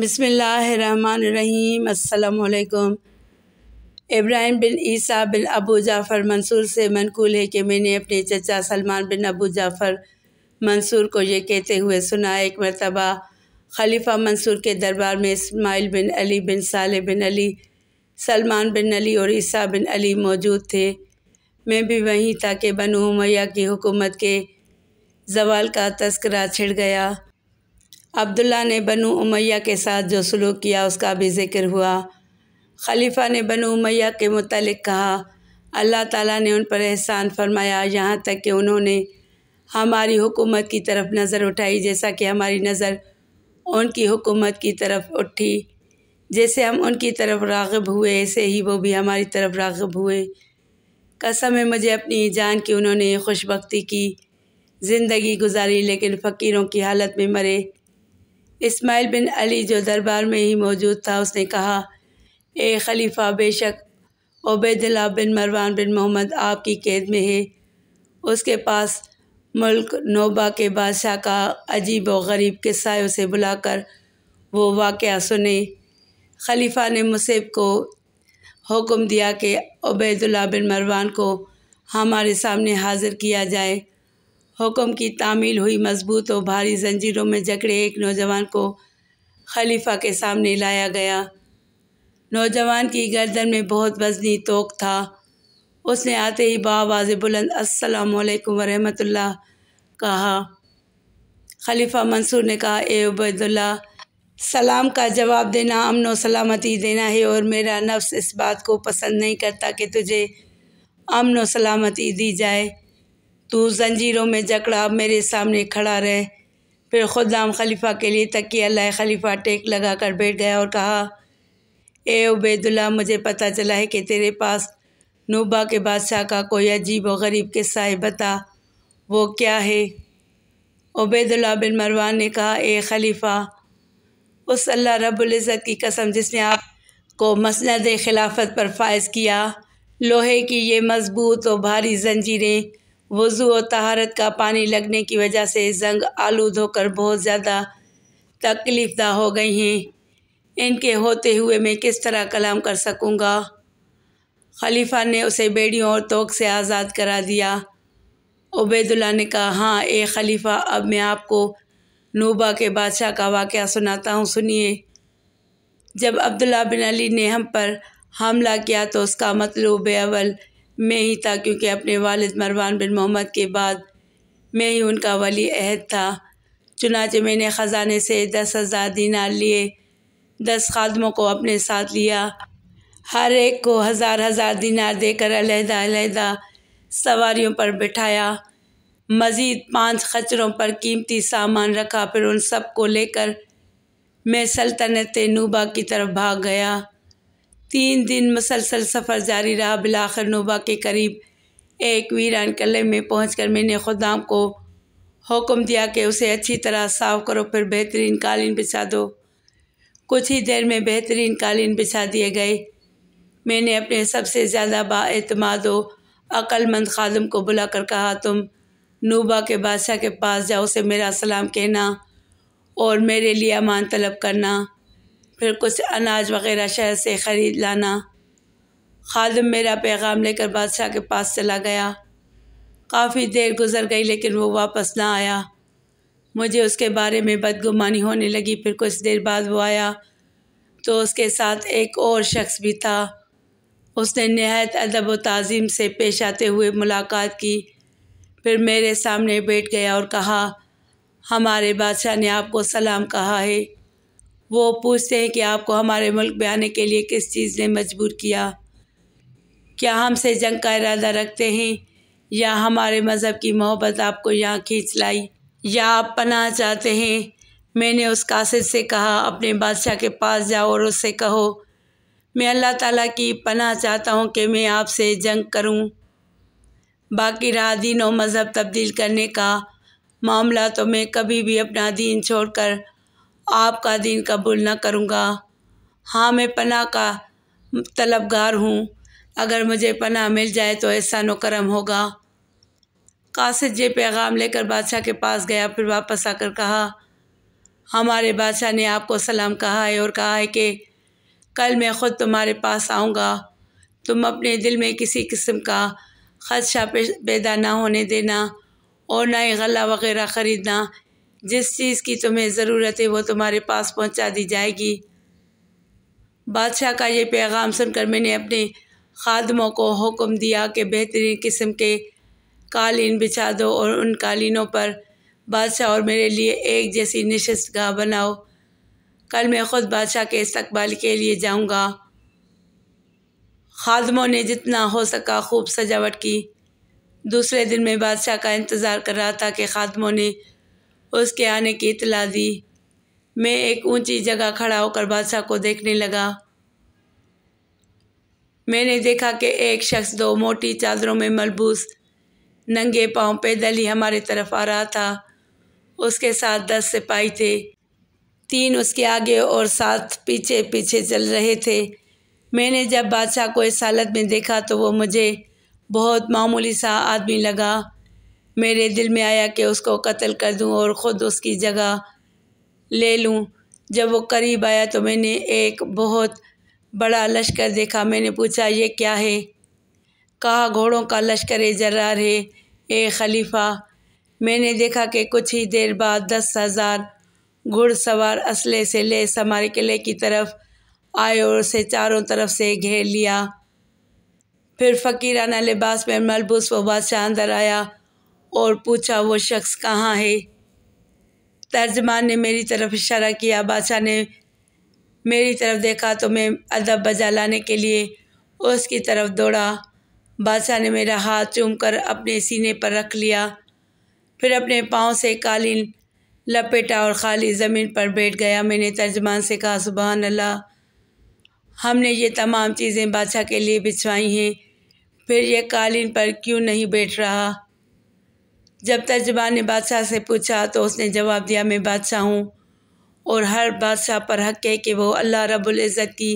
बसमीम् अल्लाम इब्राहिम बिन ईसा बिन अबू जाफ़र मंसूर से मनकूल है कि मैंने अपने चचा सलमान बिन अबू जाफ़र मंसूर को ये कहते हुए सुना एक मरतबा खलीफा मंसूर के दरबार में इस्माइल बिन अली बिन साल बिन अली सलमान बिन अली और ईसा बिन अली मौजूद थे मैं भी वहीं था कि बनू उमैया की हुकूमत के जवाल का तस्करा छिड़ गया अब्दुल्ला ने बनु उमैया के साथ जो सलूक किया उसका भी ज़िक्र हुआ खलीफा ने बनु उमैया के मतलब कहा अल्लाह ताला ने उन पर एहसान फरमाया यहाँ तक कि उन्होंने हमारी हुकूमत की तरफ नज़र उठाई जैसा कि हमारी नज़र उनकी हुकूमत की तरफ उठी जैसे हम उनकी तरफ रागब हुए ऐसे ही वो भी हमारी तरफ रागब हुए कसम है मुझे अपनी जान की उन्होंने खुशबख्ती की ज़िंदगी गुजारी लेकिन फ़कीरों की हालत में मरे इस्माइल बिन अली जो दरबार में ही मौजूद था उसने कहा ए खलीफा बेशक ओबैदुल्ला बिन मरवान बिन मोहम्मद आपकी कैद में है उसके पास मुल्क नोबा के बादशाह का अजीब व गरीब किस्सा उसे बुलाकर वो वाक़ सुने खलीफा ने मुसेब को हुक्म दिया कि ओबैदुल्ला बिन मरवान को हमारे सामने हाज़िर किया जाए हुक्म की तामील हुई मजबूत और भारी जंजीरों में जकड़े एक नौजवान को खलीफा के सामने लाया गया नौजवान की गर्दन में बहुत वजनी तोक था उसने आते ही बाबाज बुलंद अस्सलाम वालेकुम कहा खलीफा मंसूर ने कहा ए सलाम का जवाब देना अमन व सलामती देना है और मेरा नफ्स इस बात को पसंद नहीं करता कि तुझे अमन व सलामती दी जाए तू जंजीरों में जकड़ा अब मेरे सामने खड़ा रहे फिर खुदाम खलीफा के लिए तकिया लाए खलीफा टेक लगा कर बैठ गया और कहा ए उबैदुल्ला मुझे पता चला है कि तेरे पास नूबा के बादशाह का कोई अजीब व गरीब किस्सा है बता वो क्या है उबैदुल्ला बिन मरवान ने कहा ए खलीफा उस अल्लाह रब्ज़त की कसम जिसने आप को मसनद खिलाफत पर फायज़ किया लोहे की ये मजबूत और भारी जंजीरें वज़ू और तहारत का पानी लगने की वजह से जंग आलू धोकर बहुत ज़्यादा तकलीफ़दा हो गई हैं इनके होते हुए मैं किस तरह कलाम कर सकूँगा खलीफा ने उसे बेड़ियों और तोक से आज़ाद करा दिया उबैदुल्ला ने कहा हाँ ए खलीफा अब मैं आपको नूबा के बादशाह का वाक़ सुनाता हूँ सुनिए जब अब्दुल्ला बिन अली ने हम पर हमला किया तो उसका मतलब अवल मैं ही था क्योंकि अपने वालिद मरवान बिन मोहम्मद के बाद मैं ही उनका वली अहद था चुनाचे मैंने ख़जाने से दस हज़ार दिनार लिए दस खादमों को अपने साथ लिया हर एक को हज़ार हज़ार दिनार देकर अलहदा अलहदा सवारियों पर बिठाया मज़ीद पांच खचरों पर कीमती सामान रखा फिर उन सब को लेकर मैं सल्तनत नूबा की तरफ भाग गया तीन दिन मसलसल सफ़र जारी रहा बिलाखर नोबा के करीब एक वीरान कले में पहुँच कर मैंने खुदाम को हुक्म दिया कि उसे अच्छी तरह साफ करो फिर बेहतरीन कालीन बिछा दो कुछ ही देर में बेहतरीन कालीन बिछा दिए गए मैंने अपने सबसे ज़्यादा बातमाद व अक्लमंद खादम को बुला कर कहा तुम नूबा के बादशाह के पास जाओ उसे मेरा सलाम कहना और मेरे लिए अमान तलब करना फिर कुछ अनाज वगैरह शहर से ख़रीद लाना खादम मेरा पैगाम लेकर बादशाह के पास चला गया काफ़ी देर गुजर गई लेकिन वो वापस ना आया मुझे उसके बारे में बदगुमानी होने लगी फिर कुछ देर बाद वो आया तो उसके साथ एक और शख्स भी था उसने नहायत अदब व तज़ीम से पेश आते हुए मुलाकात की फिर मेरे सामने बैठ गया और कहा हमारे बादशाह ने आपको सलाम कहा है वो पूछते हैं कि आपको हमारे मुल्क में आने के लिए किस चीज़ ने मजबूर किया क्या हमसे जंग का इरादा रखते हैं या हमारे मज़हब की मोहब्बत आपको यहाँ खींच लाई या आप पना चाहते हैं मैंने उस कासिद से कहा अपने बादशाह के पास जाओ और उससे कहो मैं अल्लाह ताला की पना चाहता हूँ कि मैं आपसे जंग करूँ बाकी रहा दिन और मज़हब तब्दील करने का मामला तो मैं कभी भी अपना दीन छोड़कर आपका दिन कबूल न करूँगा हाँ मैं पना का तलबगार हूँ अगर मुझे पना मिल जाए तो ऐसा नोकरम होगा कासिद ये पैगाम लेकर बादशाह के पास गया फिर वापस आकर कहा हमारे बादशाह ने आपको सलाम कहा है और कहा है कि कल मैं ख़ुद तुम्हारे पास आऊँगा तुम अपने दिल में किसी किस्म का खदशा पैदा ना होने देना और ना ही गला वगैरह ख़रीदना जिस चीज़ की तुम्हें ज़रूरत है वो तुम्हारे पास पहुंचा दी जाएगी बादशाह का ये पैगाम सुनकर मैंने अपने खादमों को हुक्म दिया कि बेहतरीन किस्म के कालीन बिछा दो और उन कालीनों पर बादशाह और मेरे लिए एक जैसी नशस्त गाह बनाओ कल मैं ख़ुद बादशाह के इस्तबाल के लिए जाऊँगा खादमों ने जितना हो सका खूब सजावट की दूसरे दिन मैं बादशाह का इंतज़ार कर रहा था कि खादमों ने उसके आने की इतला दी मैं एक ऊंची जगह खड़ा होकर बादशाह को देखने लगा मैंने देखा कि एक शख्स दो मोटी चादरों में मलबूस नंगे पांव पैदल ही हमारे तरफ आ रहा था उसके साथ दस सिपाही थे तीन उसके आगे और सात पीछे पीछे चल रहे थे मैंने जब बादशाह को इस हालत में देखा तो वो मुझे बहुत मामूली सा आदमी लगा मेरे दिल में आया कि उसको कत्ल कर दूं और ख़ुद उसकी जगह ले लूं जब वो करीब आया तो मैंने एक बहुत बड़ा लश्कर देखा मैंने पूछा ये क्या है कहा घोड़ों का लश्कर जर्रार है ए खलीफा मैंने देखा कि कुछ ही देर बाद दस हज़ार घुड़सवार असले से ले हमारे किले की तरफ आए और उसे चारों तरफ से घेर लिया फिर फ़कीराना लिबास में मलबूस व बादशाह अंदर आया और पूछा वो शख्स कहाँ है तर्जमान ने मेरी तरफ इशारा किया बादशाह ने मेरी तरफ देखा तो मैं अदब बजा लाने के लिए उसकी तरफ दौड़ा बादशाह ने मेरा हाथ चूम कर अपने सीने पर रख लिया फिर अपने पाँव से कालीन लपेटा और खाली ज़मीन पर बैठ गया मैंने तर्जमान से कहा सुबह अल्लाह हमने ये तमाम चीज़ें बादशाह के लिए बिछवाई हैं फिर यह कालीन पर क्यों नहीं बैठ रहा जब तर्जुबान ने बादशाह से पूछा तो उसने जवाब दिया मैं बादशाह हूँ और हर बादशाह पर हक है कि वो अल्लाह रब्ज़त की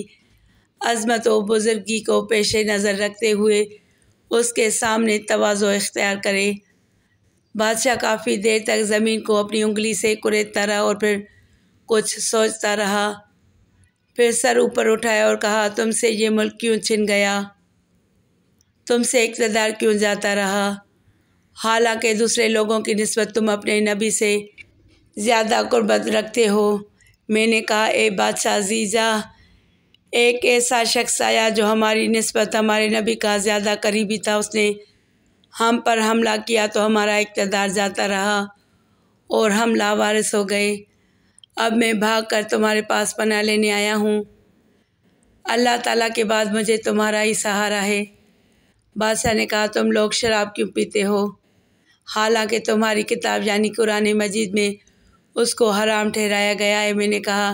अज़मत व बुज़ुर्गी को पेश नज़र रखते हुए उसके सामने तोज़ो इख्तियार करे बादशाह काफ़ी देर तक ज़मीन को अपनी उंगली से कुरेदता रहा और फिर कुछ सोचता रहा फिर सर ऊपर उठाया और कहा तुमसे ये मुल्क क्यों छिन गया तुमसे इकतदार क्यों जाता रहा हालांकि दूसरे लोगों की नस्बत तुम अपने नबी से ज़्यादा ग़ुर्बत रखते हो मैंने कहा ए बादशाह जीजा एक ऐसा शख्स आया जो हमारी नस्बत हमारे नबी का ज़्यादा करीबी था उसने हम पर हमला किया तो हमारा इकतदार जाता रहा और हम लावारिस हो गए अब मैं भाग कर तुम्हारे पास पना लेने आया हूँ अल्लाह ताला के बाद मुझे तुम्हारा ही सहारा है बादशाह ने कहा तुम लोग शराब क्यों पीते हो हालांकि तुम्हारी किताब यानी कुरान मजीद में उसको हराम ठहराया गया है मैंने कहा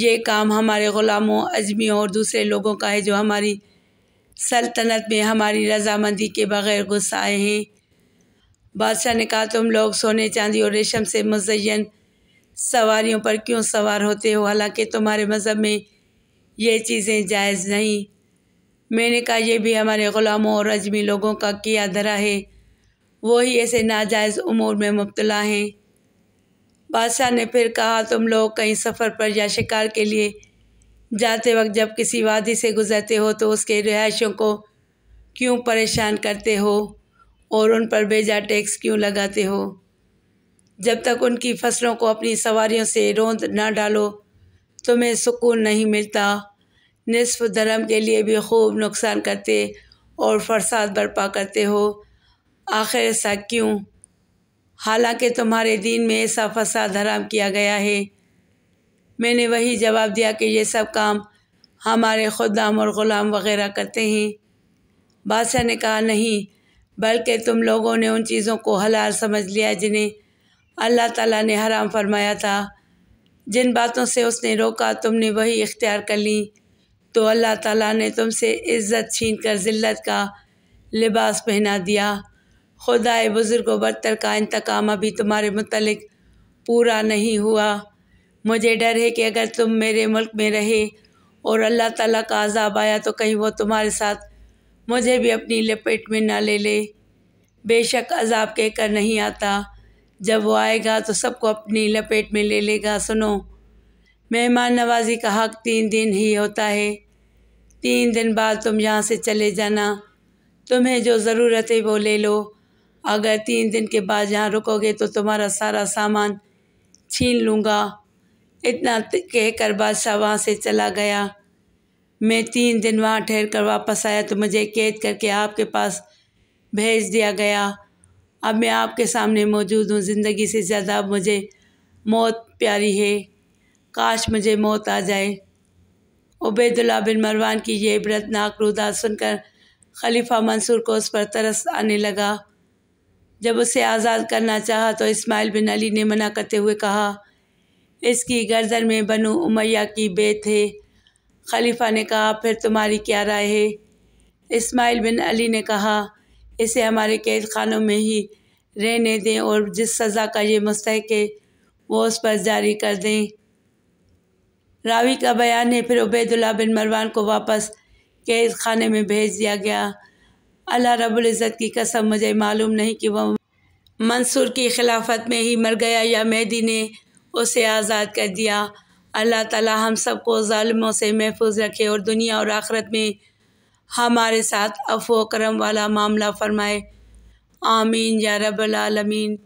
यह काम हमारे ग़ुलामों अजमियों और दूसरे लोगों का है जो हमारी सल्तनत में हमारी रजामंदी के बग़ैर गुस्सा आए हैं बादशाह ने कहा तुम लोग सोने चांदी और रेशम से मुजयन सवारियों पर क्यों सवार होते हो हालांकि तुम्हारे मज़हब में ये चीज़ें जायज़ नहीं मैंने कहा यह भी हमारे ग़ुलामों और अजमी लोगों का किया धरा है वही ऐसे नाजायज़ उमूर में मुबतला हैं बादशाह ने फिर कहा तुम लोग कहीं सफ़र पर या शिकार के लिए जाते वक्त जब किसी वादी से गुज़रते हो तो उसके रिहायशों को क्यों परेशान करते हो और उन पर बेजा टैक्स क्यों लगाते हो जब तक उनकी फसलों को अपनी सवारियों से रोंद ना डालो तुम्हें सुकून नहीं मिलता निसफ धर्म के लिए भी खूब नुकसान करते और फरसाद बर्पा करते हो आखिर ऐसा क्यों हालांकि तुम्हारे दीन में ऐसा फसाद हराम किया गया है मैंने वही जवाब दिया कि ये सब काम हमारे खुदाम और ग़ुलाम वगैरह करते हैं बादशाह ने कहा नहीं बल्कि तुम लोगों ने उन चीज़ों को हलाल समझ लिया जिन्हें अल्लाह ताला ने हराम फरमाया था जिन बातों से उसने रोका तुमने वही इख्तियार कर ली तो अल्लाह ताला ने तुमसे इज़्ज़त छीन कर ज़िल्लत का लिबास पहना दिया खुदाए बुज़ुर्ग बदतर का इंतकाम अभी तुम्हारे मतलब पूरा नहीं हुआ मुझे डर है कि अगर तुम मेरे मुल्क में रहे और अल्लाह ताला का आज़ाब आया तो कहीं वो तुम्हारे साथ मुझे भी अपनी लपेट में ना ले ले बेशक अजाब कहकर नहीं आता जब वो आएगा तो सबको अपनी लपेट में ले लेगा सुनो मेहमान नवाजी का हक तीन दिन ही होता है तीन दिन बाद तुम यहाँ से चले जाना तुम्हें जो ज़रूरत है वो ले लो अगर तीन दिन के बाद यहाँ रुकोगे तो तुम्हारा सारा सामान छीन लूँगा इतना कहकर बादशाह वहाँ से चला गया मैं तीन दिन वहाँ ठहर कर वापस आया तो मुझे कैद करके आपके पास भेज दिया गया अब मैं आपके सामने मौजूद हूँ ज़िंदगी से ज़्यादा मुझे मौत प्यारी है काश मुझे मौत आ जाए उबैदुल्ला बिन मरवान की यह इबरतनाक रुदा सुनकर खलीफा मंसूर को उस पर तरस आने लगा जब उसे आज़ाद करना चाहा तो इस्माइल बिन अली ने मना करते हुए कहा इसकी गर्दन में बनु उमैया की बेत है खलीफा ने कहा फिर तुम्हारी क्या राय है इस्माइल बिन अली ने कहा इसे हमारे कैद खानों में ही रहने दें और जिस सज़ा का ये मुस्तक है वो उस पर जारी कर दें रावी का बयान है फिर उबैदुल्ला बिन मरवान को वापस कैद खाने में भेज दिया गया अल्लाह इज़्ज़त की कसम मुझे मालूम नहीं कि वह मंसूर की खिलाफत में ही मर गया या मेहदी ने उसे आज़ाद कर दिया अल्लाह ताला हम सबको ालमों से महफूज रखे और दुनिया और आखरत में हमारे साथ अफो करम वाला मामला फरमाए आमीन या रबालमीन